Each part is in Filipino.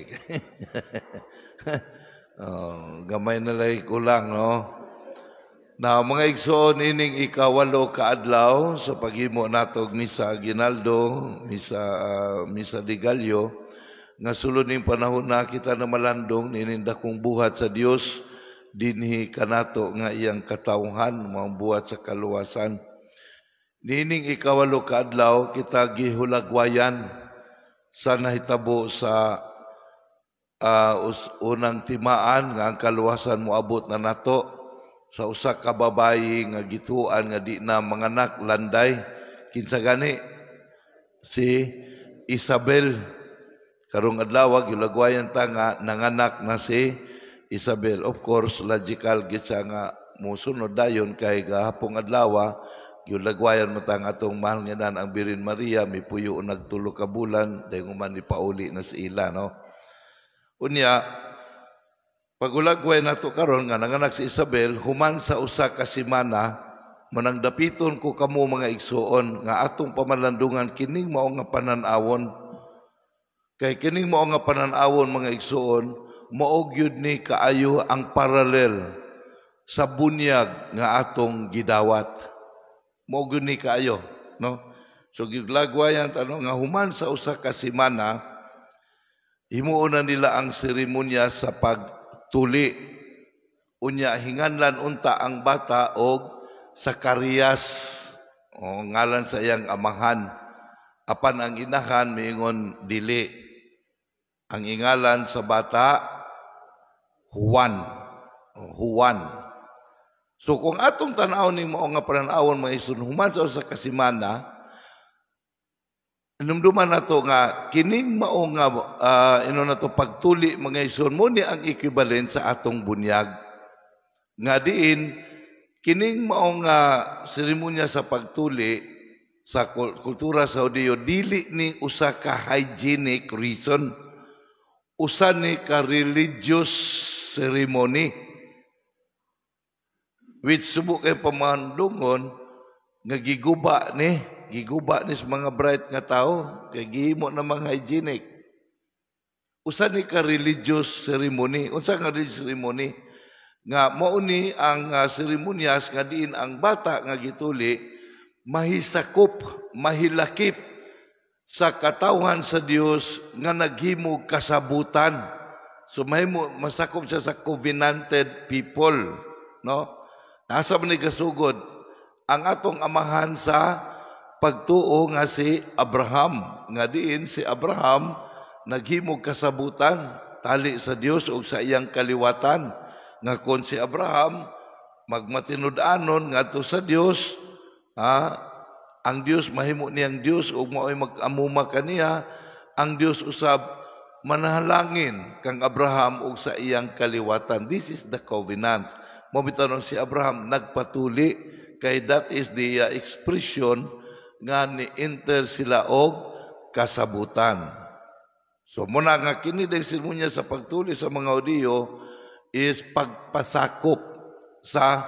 oh, gamay na lay kulang, no? Na mga igsoon ining ikawalo kaadlaw sa paghimo natog misa Ginaldo, misa uh, ah, misa Digalyo nga sulod ning panahon na kita na malandong nininda kong buhat sa Dios dinhi kanato nga iyang katawhan mabuhat sa kaluwasan. Nining ikawalo kaadlaw kita gihulagwayan sa nahitabo sa uh, us, unang timaan nga ang kaluwasan moabot na nato sa usa ka babayi nga gituan nga di na manganak landay kinsa gani si Isabel karong adlaw gilagwayan ta nga nanganak na si Isabel of course logical gid siya nga musunod dayon kay gahapong adlaw ah. gilagwayan mo ta nga atong mahal nga ang Birin Maria mipuyo nagtulo ka bulan dayon man ni na si ila no Unya, pagulagway nato karon nga nanganak si Isabel, human sa usa ka semana, manangdapiton ko kamo mga igsuon nga atong pamalandungan kining mao nga pananawon. Kay kining mao nga pananawon mga igsuon, mao gyud ni kaayo ang paralel sa bunyag nga atong gidawat. Mao gyud ni kaayo, no? So giglagwayan tanong nga human sa usa ka semana, Imuuna nila ang seremonya sa pagtuli. Unya hinganlan unta ang bata og Sakarias o ngalan sa iyang amahan. Apan ang inahan miingon dili. Ang ingalan sa bata Juan. Juan. So kung atong tan-aw ni mao nga pananawon mga isun human sa usa ka semana, Numduman nato nga kining mao nga uh, ino nato pagtuli mga isun, mo ni ang equivalent sa atong bunyag. Nga diin kining mao nga seremonya sa pagtuli sa kultura sa Udiyo dili ni usa ka hygienic reason usa ni ka religious ceremony which subo kay pamandungon nga giguba ni giguba ni mga bright nga tao, kay gihimo na mga hygienic. Usa ni ka religious ceremony, unsa nga religious ceremony nga mao ni ang uh, seremonyas nga diin ang bata nga gituli mahisakop, mahilakip sa katawhan sa Dios nga naghimog kasabutan. So mahimo masakop siya sa covenanted people, no? Nasa ni kasugod ang atong amahan sa pagtuo nga si Abraham nga diin si Abraham naghimog kasabutan tali sa Dios ug sa iyang kaliwatan nga kon si Abraham magmatinud-anon ngadto sa Dios ha ang Dios mahimo niyang Dios ug maoy mag-amuma kaniya ang Dios usab manalangin kang Abraham ug sa iyang kaliwatan this is the covenant mo si Abraham nagpatuli kay that is the uh, expression nga ni-enter sila og kasabutan. So muna nga kini ang silmunya sa pagtuli sa mga audio is pagpasakop sa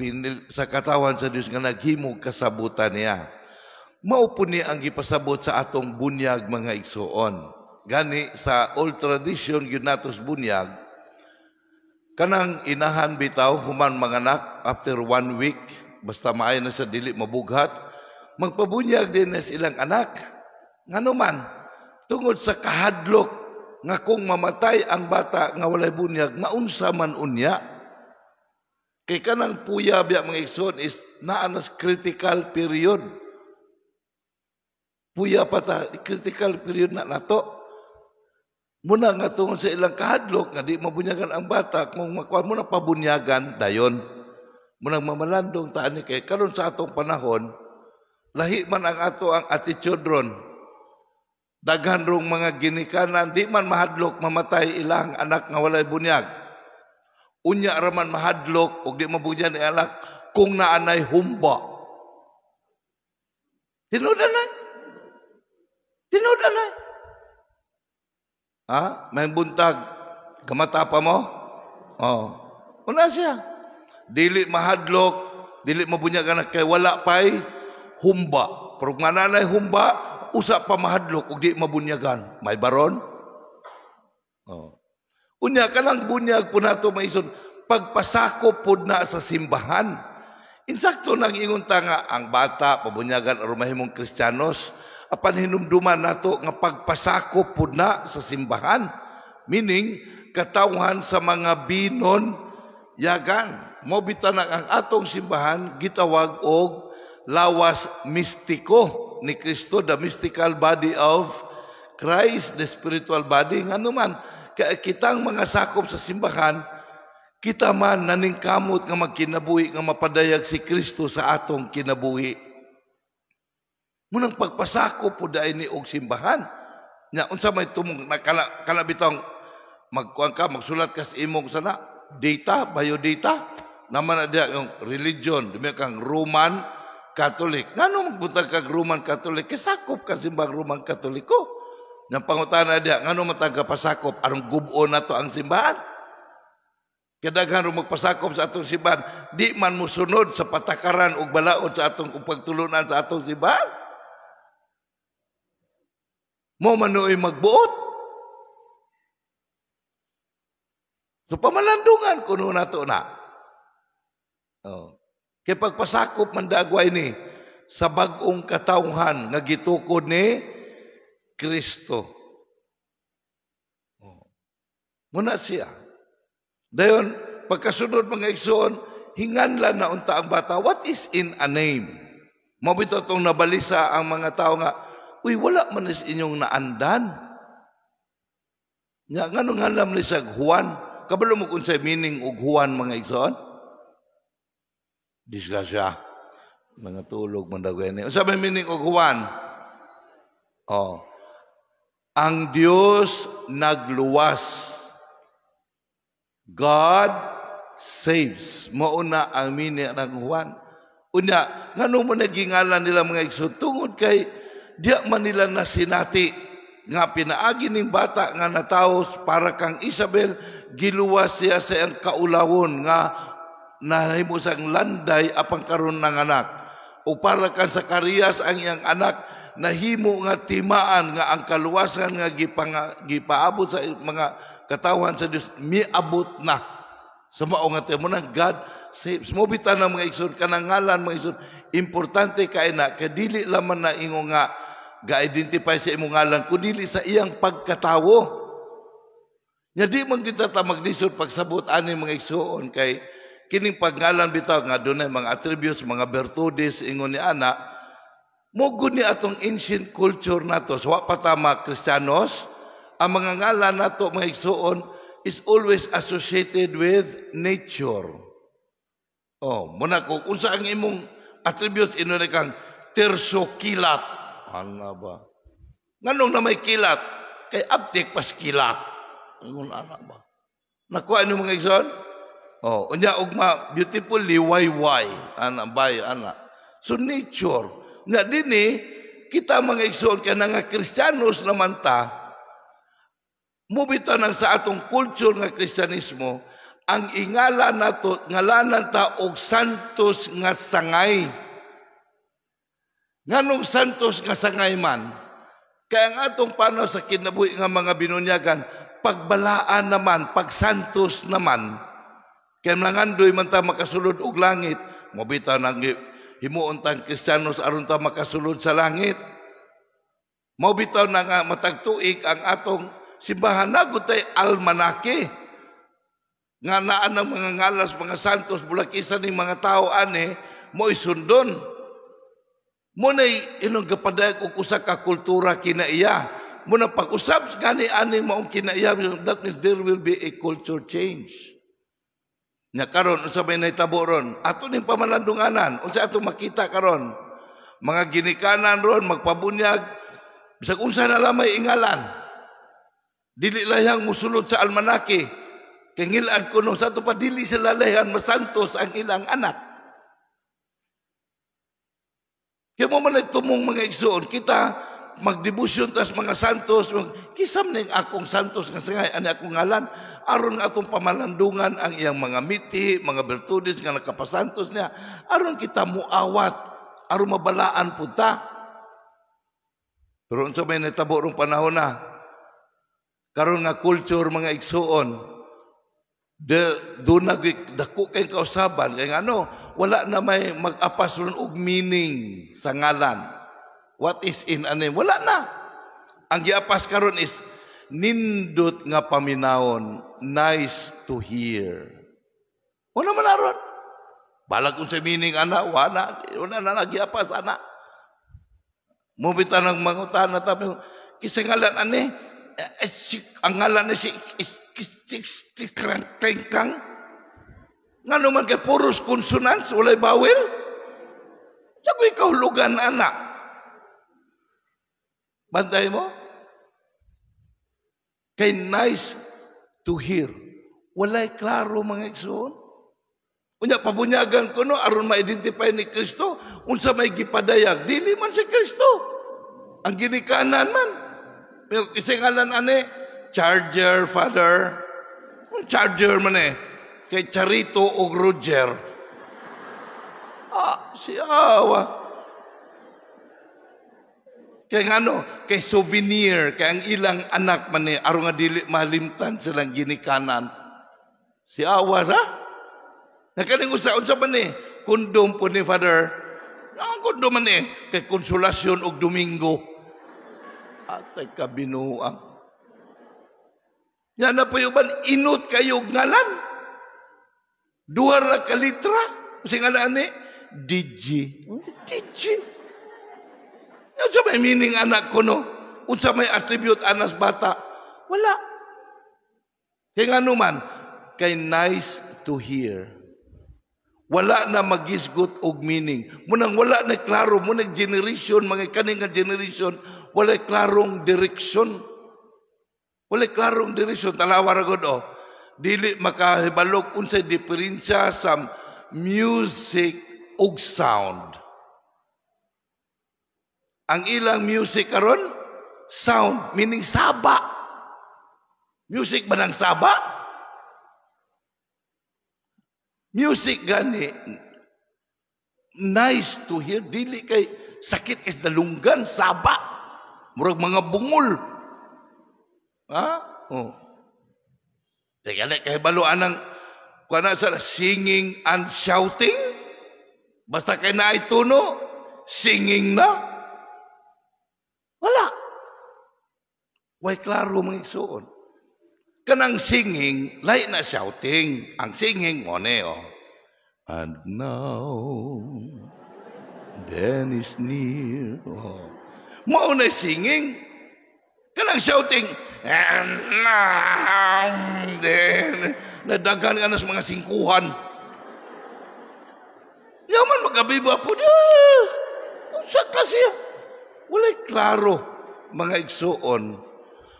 pinil, sa katawan sa Dios nga naghimog kasabutan niya. Mao ni ang gipasabot sa atong bunyag mga igsuon. Gani sa old tradition gyud natos bunyag kanang inahan bitaw human mga anak after one week basta maayo na sa dili mabughat magpabunyag din na silang anak. Nga naman, tungod sa kahadlok nga kung mamatay ang bata nga walay bunyag, maunsa man unya. Kay kanang puya biya mga igsoon is naanas critical period. Puya pata, ta, critical period na nato. Muna nga tungod sa ilang kahadlok nga di mabunyagan ang bata kung makuha muna pabunyagan dayon. Muna mamalandong taan ni kay karon sa atong panahon lahi man ang ato ang attitude ron. Daghan rong mga ginikanan, di man mahadlok mamatay ilang anak nga walay bunyag. Unya raman mahadlok, og di mabunyan ni anak, kung naanay humba. Tinudan na. Tinudan na. Ha? May buntag. Kamata pa mo? Oh. Una siya. Dili mahadlok, dili mabunyag anak kay wala pa'y humba. Pero kung nanay humba, usa pa mahadlok ug di mabunyagan. May baron? Oh. Unya kanang bunyag po nato maison pagpasako pod na sa simbahan. Insakto nang ingon ta nga ang bata pabunyagan aron mahimong apan hinumduman nato nga pagpasako pod na sa simbahan. Meaning katawhan sa mga binon yagan. Mo bitanak ang atong simbahan gitawag og lawas mistiko ni Kristo, the mystical body of Christ, the spiritual body. Nga naman, kitang mga sakop sa simbahan, kita man naningkamot nga magkinabuhi nga mapadayag si Kristo sa atong kinabuhi. Munang pagpasako po dahil ni og simbahan. Nya unsa may tumong nakalabitong magkuan ka magsulat ka sa imong sana data biodata naman na diya yung religion, dumi kang Roman Katolik. Nganu buta kagruman Katolik kesakup kasimbang rumah Katoliku. Oh. Yang pangutana dia nganu mataga pasakup arung gubon atau ang simbahan. Kedagan rumah pasakup sa atong simbahan di man musunod sa patakaran ug balaod sa atong upagtulunan sa atong simbahan. Mo manuoy magbuot. So pamalandungan kuno nato na. Oh. Kay pagpasakop man dagway ni sa bagong katawhan nga gitukod ni Kristo. Oh. Muna siya. Dayon, pagkasunod mga igsoon, hinganlan na unta ang bata. What is in a name? Mabito itong nabalisa ang mga tao nga, Uy, wala man is inyong naandan. Nga, nga nung halam ni sa Juan, kabalo mo kung sa meaning og Juan mga igsoon? disgrasya mga tulog man dagwene sabi mini og Juan oh ang Dios nagluwas God saves mauna ang mini ng Juan unya ngano mo nagingalan nila mga igsoon tungod kay diya man nila nasinati nga pinaagi ning bata nga nataos para kang Isabel giluwas siya sa ang kaulawon nga nahimo sang landay apang karon ng anak o para kan sa karyas ang iyang anak nahimo nga timaan nga ang kaluwasan nga gipanga, gipaabot sa mga katawan sa Dios miabot na sa mao nga timo nang God saves mo bitan ang mga igsoon kanangalan mga igsoon importante ka na kadili dili laman na ingo nga ga-identify sa imong ngalan kundili sa iyang pagkatawo nya di man kita ta maglisod pagsabot ani mga igsoon kay kining pagngalan bitaw nga dunay mga attributes, mga bertudes ingon ni ana, mugod ni atong ancient culture nato. So, wa pa ta mga Kristiyanos, ang mga ngalan nato mga igsuon is always associated with nature. Oh, muna ko unsa ang imong attributes inunay kang terso kilat. Ana ba? Nganong na may kilat? Kay abtik pas kilat. Ingon ana ba? Nakuha niyo mga igsuon? Oh, unya ugma beautiful liwayway ana bay ana. So nature nya dini kita mga igsoon kay nga Kristiyanos naman ta mubita nang sa atong culture nga Kristyanismo ang ingala nato ngalanan ta og santos nga sangay. Nganong santos nga sangay man? Kaya ang atong panaw sa kinabuhi nga mga binunyagan, pagbalaan naman, pagsantos naman, kaya nangandoy man ta makasulod og langit, mabita nang himuon tang Kristiyano sa aron ta makasulod sa langit. Mabita na nga matagtuig ang atong simbahan nagot tay almanaki. Nga naan ang mga ngalas, mga santos, bulakisan ni mga tao ane, mo isundon. Muna'y inong kapadayag kung usa ka kultura iya. Muna pag-usap, gani ani maong iya, That means there will be a culture change. Nya karon unsa may nahitabo ron? Ato ning pamalandunganan, unsa ato makita karon? Mga ginikanan ron magpabunyag bisag unsa na lamay ingalan. Dili layang musulod sa almanaki. Kingilan ko no sa ato pa dili sila layang masantos ang ilang anak. Kaya mo man nagtumong mga igsoon, kita magdibusyon tas mga santos, mag, kisam ning akong santos nga sangay, ani akong ngalan, aron nga atong pamalandungan ang iyang mga miti, mga bertudes nga nakapasantos niya, aron kita muawat, aron mabalaan punta. Pero unsa may natabo rong panahon na, karon nga culture mga igsuon, de do nagik dako kay kausaban kay ano wala na may mag og meaning sa ngalan What is in a name? Wala na. Ang giapas karon is nindot nga paminawon, nice to hear. Wala man aron. Balag kung sa meaning ana, wala, wala na nagiapas ana. Mubita ng mangutan na tabi, kisangalan ani, eh, ang ngalan ni si kang nga naman kay puros consonants, walay bawel. Sabi ikaw lugan anak. Bantay mo? Kay nice to hear. Walay klaro mga igsoon. Unya pabunyagan ko no aron ma-identify ni Kristo unsa may gipadayag dili man si Kristo. Ang ginikanan man. Isingalan ani charger father. Charger man eh. Kay Charito o Roger. Ah, si awa. Kay ngano, kay souvenir, kay ang ilang anak man ni aron nga dili malimtan silang ginikanan. Si awas ha? Nakaning usa unsa man ni kondom po ni father. Ang kondom man ni kay konsolasyon og domingo. Atay ka binuang. Yan na po yung ban, inut kayo ngalan. Duha ra ka litra. Sing ala ni, DJ. DJ. Ano sa may meaning anak ko no? Unsa may attribute anas bata? Wala. Kay ngano man, kay nice to hear. Wala na magisgot og meaning. Munang wala na klaro, munang generation, mga kaning nga generation, wala klarong direction. Wala klarong direction. Tanawa ra gud oh. Dili makahibalok unsay diferensya sa music og sound. Ang ilang music karon sound meaning saba. Music ba ng saba? Music gani nice to hear dili kay sakit kay dalunggan saba murag mga bungol ha oh Teka na, kay baluan ng kuna sa singing and shouting. Basta kay na ituno, singing na, Wala. Way klaro mga igsoon. Kanang singing, lain na shouting. Ang singing, one Oh. And now, then is near. Oh. Mao na singing. Kanang shouting. And now, then. Nadagan ka na sa mga singkuhan. Yaman magabiba po Sa klasya. Walay klaro mga igsuon.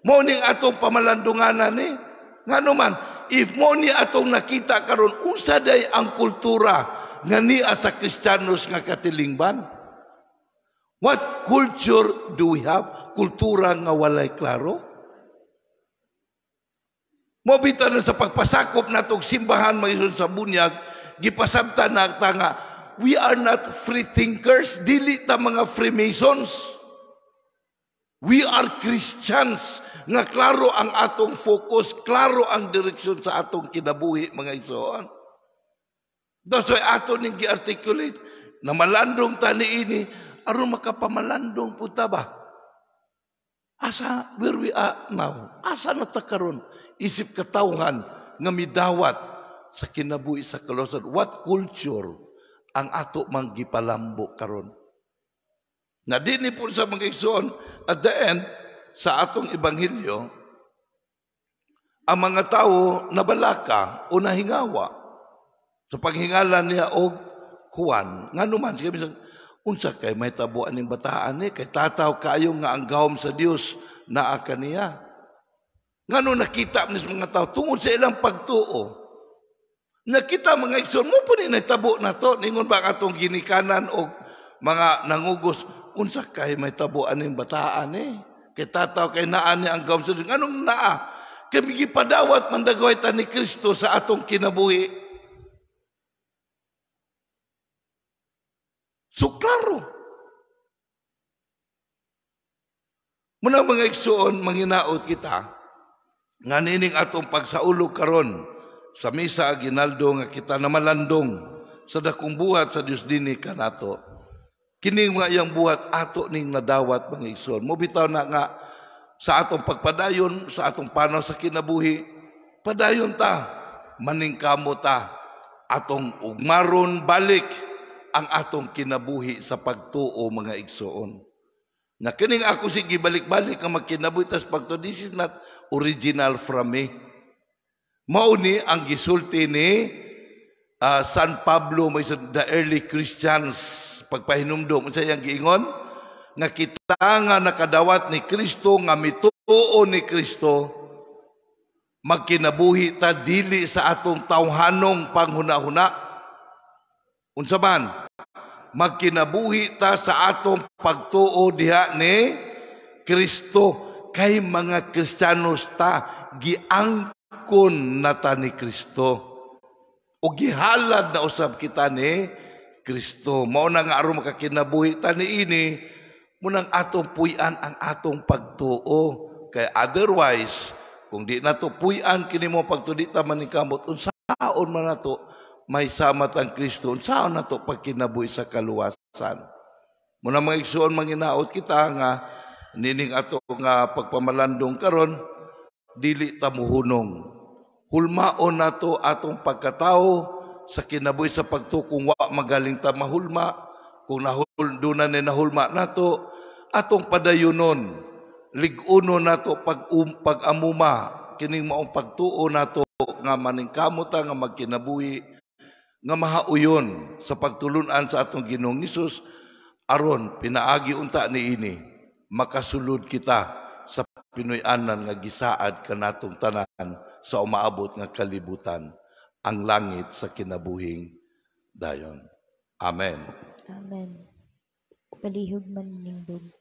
Mo ning atong pamalandunganan ni eh. ngano man if mo ni atong nakita karon unsa day ang kultura nga niya sa Kristiyanos nga katilingban? What culture do we have? Kultura nga walay klaro? Mobita na sa pagpasakop natong simbahan mga sa bunyag, gipasabta na tanga we are not free thinkers, dili ta mga Freemasons. We are Christians nga klaro ang atong focus, klaro ang direksyon sa atong kinabuhi mga igsoon. That's why ato ning gi na malandong tani ini aron makapamalandong puta ba? Asa where we are now? Asa na ta karon? Isip katawhan nga midawat sa kinabuhi sa kalosan. What culture ang ato mang gipalambo karon. Na dinhi po sa mga igsoon at the end sa atong ebanghelyo ang mga tao nabalaka o nahingawa sa paghingala niya og Juan. Nga naman, sige bisag, unsa kay may tabuan ning bataan ni, eh, kay tataw kayo nga ang gahom sa Dios naa kaniya. Ngano nakita ni mga tao tungod sa ilang pagtuo na kita mga igsoon mo po ni tabo na to ningon ba katong ginikanan o mga nangugos unsa kay may tabo aning bataan eh kay tataw kay naan niya ang gamsa anong naa kay gipadawat man ta ni Kristo sa atong kinabuhi so klaro muna mga igsoon manginaot kita nganining atong pagsaulog karon sa misa aginaldo nga kita na malandong sa dakong buhat sa Dios dinhi kanato. Kini nga yang buhat ato ning nadawat mga igsoon. Mo na nga sa atong pagpadayon, sa atong panaw sa kinabuhi, padayon ta, maningkamo ta, atong ugmaron balik ang atong kinabuhi sa pagtuo mga igsoon. Na kining ako sige balik-balik nga magkinabuhi tas pagtuo, this is not original from me. Mao ni ang gisulti ni uh, San Pablo may the early Christians pagpahinumdom unsa yang giingon nga kita nga nakadawat ni Kristo nga mituo ni Kristo magkinabuhi ta dili sa atong tawhanong panghunahuna unsa man magkinabuhi ta sa atong pagtuo diha ni Kristo kay mga Kristiyanos ta giang kun nata ni Kristo. O gihalad na usab kita ni Kristo. Mao na nga aron makakinabuhi ta ni ini, munang atong puy ang atong pagtuo. Kay otherwise, kung di nato puy kini mo pagtudi ta man kamot, unsaon man nato may samat ang Kristo, unsaon nato pagkinabuhi sa kaluwasan. Muna mga igsuon manginaot kita nga nining ato nga pagpamalandong karon, dili ta muhunong. Hulmaon nato atong pagkatao sa kinabuhi sa pagtukong wa magaling ta mahulma kung nahul na ni nahulma nato atong padayunon liguno nato pag um, pag kining maong pagtuo nato nga maningkamot nga magkinabuhi nga mahauyon sa pagtulunan sa atong Ginoong Hesus aron pinaagi unta ni ini makasulod kita sa Pinoyanan nga gisaad kanatong tanan sa umaabot nga kalibutan ang langit sa kinabuhing dayon. Amen. Amen. Palihog man nindog.